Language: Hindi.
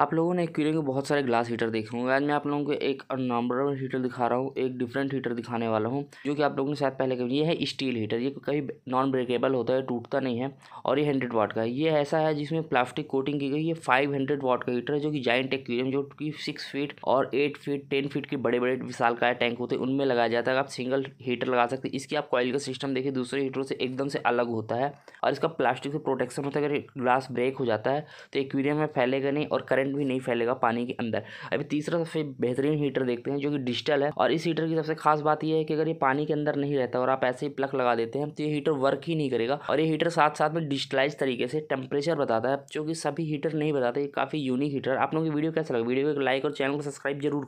आप लोगों ने एक्वेरियम के बहुत सारे ग्लास हीटर देखे होंगे आज मैं आप लोगों को एक नॉर्मल हीटर दिखा रहा हूँ एक डिफरेंट हीटर दिखाने वाला हूँ जो कि आप लोगों ने शायद पहले कभी ये है स्टील हीटर ये कभी नॉन ब्रेकेबल होता है टूटता नहीं है और ये हंड्रेड वाट का है ये ऐसा है जिसमें प्लास्टिक कोटिंग की गई ये फाइव हंड्रेड वाट का हीटर है जो कि जॉइंट एक्वेरियम जो कि सिक्स फीट और एट फीट टेन फीट के बड़े बड़े विशाल का टैंक होते हैं उनमें लगाया जाता है आप सिंगल हीटर लगा सकते हैं इसकी आप कॉइल का सिस्टम देखिए दूसरे हीटरों से एकदम से अलग होता है और इसका प्लास्टिक से प्रोटेक्शन होता है अगर ग्लास ब्रेक हो जाता है तो एक्वेरियम में फैलेगा नहीं और करंट भी नहीं फैलेगा पानी के अंदर अभी तीसरा सबसे बेहतरीन हीटर देखते हैं जो कि डिजिटल है और इस हीटर की सबसे खास बात यह है कि अगर ये पानी के अंदर नहीं रहता और आप ऐसे ही प्लग लगा देते हैं तो ये हीटर वर्क ही नहीं करेगा और ये हीटर साथ साथ में डिजिटलाइज तरीके से टेम्परेचर बताता है जो कि सभी हीटर नहीं बताते काफ़ी यूनिक हीटर आप लोगों की वीडियो कैसा लगा वीडियो को लाइक और चैनल को सब्सक्राइब जरूर